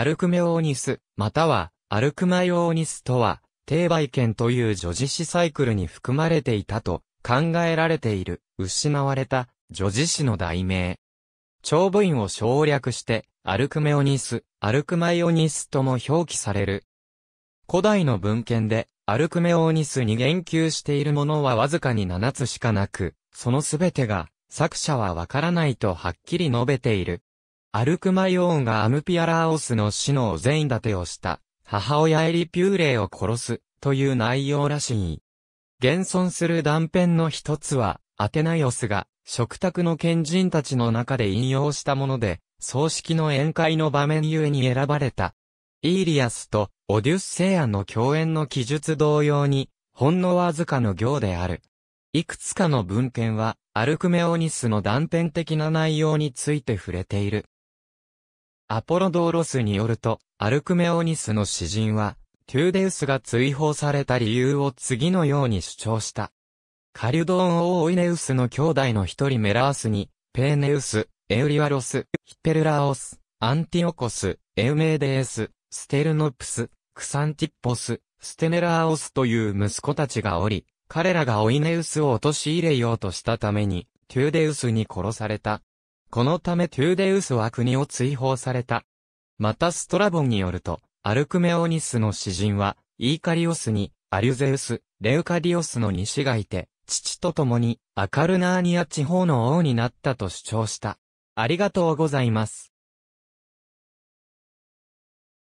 アルクメオーニス、または、アルクマイオーニスとは、定売権という女子詩サイクルに含まれていたと考えられている、失われた女子詩の題名。長部員を省略して、アルクメオニス、アルクマイオニスとも表記される。古代の文献で、アルクメオニスに言及しているものはわずかに7つしかなく、そのすべてが、作者はわからないとはっきり述べている。アルクマヨーンがアムピアラーオスの死の全員立てをした、母親エリピューレを殺す、という内容らしい。現存する断片の一つは、アテナイオスが、食卓の賢人たちの中で引用したもので、葬式の宴会の場面ゆえに選ばれた。イーリアスとオデュッセイアの共演の記述同様に、ほんのわずかの行である。いくつかの文献は、アルクメオニスの断片的な内容について触れている。アポロドーロスによると、アルクメオニスの詩人は、テューデウスが追放された理由を次のように主張した。カリュドーン王オイネウスの兄弟の一人メラースに、ペーネウス、エウリワロス、ヒペルラオス、アンティオコス、エウメーデエス、ステルノプス、クサンティッポス、ステネラーオスという息子たちがおり、彼らがオイネウスを陥れようとしたために、テューデウスに殺された。このためトゥーデウスは国を追放された。またストラボンによると、アルクメオニスの詩人は、イーカリオスに、アリュゼウス、レウカディオスの西がいて、父と共に、アカルナーニア地方の王になったと主張した。ありがとうございます。